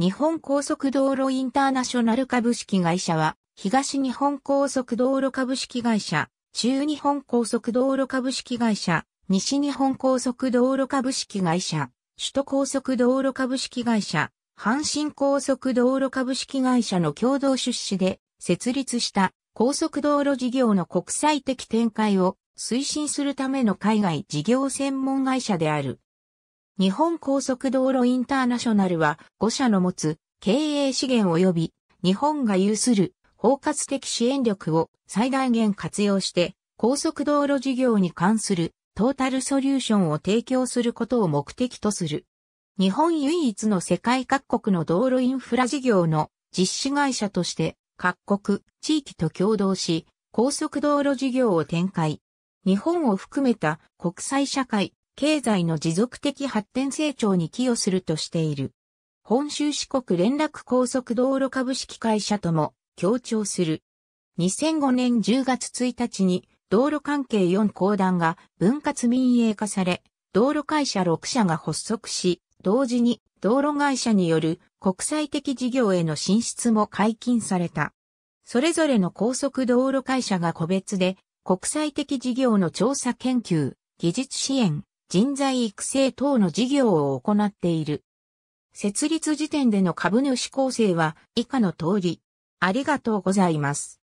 日本高速道路インターナショナル株式会社は、東日本高速道路株式会社、中日本高速道路株式会社、西日本高速道路株式会社、首都高速道路株式会社、阪神高速道路株式会社の共同出資で設立した高速道路事業の国際的展開を推進するための海外事業専門会社である。日本高速道路インターナショナルは5社の持つ経営資源及び日本が有する包括的支援力を最大限活用して高速道路事業に関するトータルソリューションを提供することを目的とする。日本唯一の世界各国の道路インフラ事業の実施会社として各国、地域と共同し高速道路事業を展開。日本を含めた国際社会、経済の持続的発展成長に寄与するとしている。本州四国連絡高速道路株式会社とも協調する。2005年10月1日に道路関係4公団が分割民営化され、道路会社6社が発足し、同時に道路会社による国際的事業への進出も解禁された。それぞれの高速道路会社が個別で国際的事業の調査研究、技術支援、人材育成等の事業を行っている。設立時点での株主構成は以下の通り。ありがとうございます。